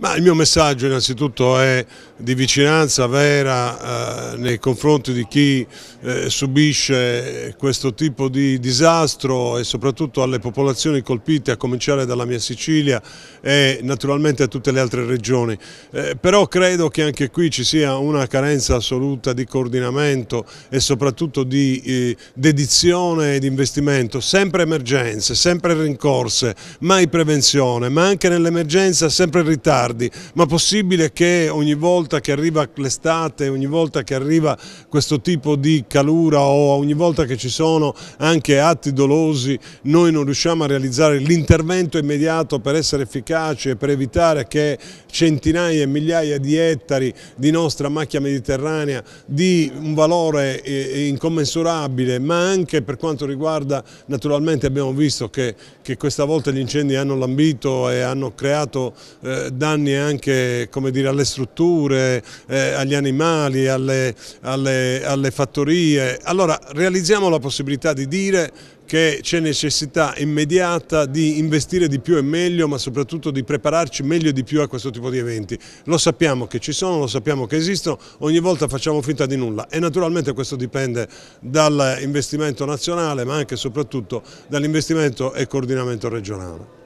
Ma il mio messaggio innanzitutto è di vicinanza vera eh, nei confronti di chi eh, subisce questo tipo di disastro e soprattutto alle popolazioni colpite a cominciare dalla mia Sicilia e naturalmente a tutte le altre regioni. Eh, però credo che anche qui ci sia una carenza assoluta di coordinamento e soprattutto di eh, dedizione ed investimento, sempre emergenze, sempre rincorse, mai prevenzione, ma anche nell'emergenza sempre ritardo miliardi, ma possibile che ogni volta che arriva l'estate, ogni volta che arriva questo tipo di calura o ogni volta che ci sono anche atti dolosi noi non riusciamo a realizzare l'intervento immediato per essere efficaci e per evitare che centinaia e migliaia di ettari di nostra macchia mediterranea di un valore eh, eh, incommensurabile ma anche per quanto riguarda naturalmente abbiamo visto che, che questa volta gli incendi hanno lambito e hanno creato eh, danni danni anche dire, alle strutture, eh, agli animali, alle, alle, alle fattorie. Allora realizziamo la possibilità di dire che c'è necessità immediata di investire di più e meglio, ma soprattutto di prepararci meglio e di più a questo tipo di eventi. Lo sappiamo che ci sono, lo sappiamo che esistono, ogni volta facciamo finta di nulla e naturalmente questo dipende dall'investimento nazionale, ma anche e soprattutto dall'investimento e coordinamento regionale.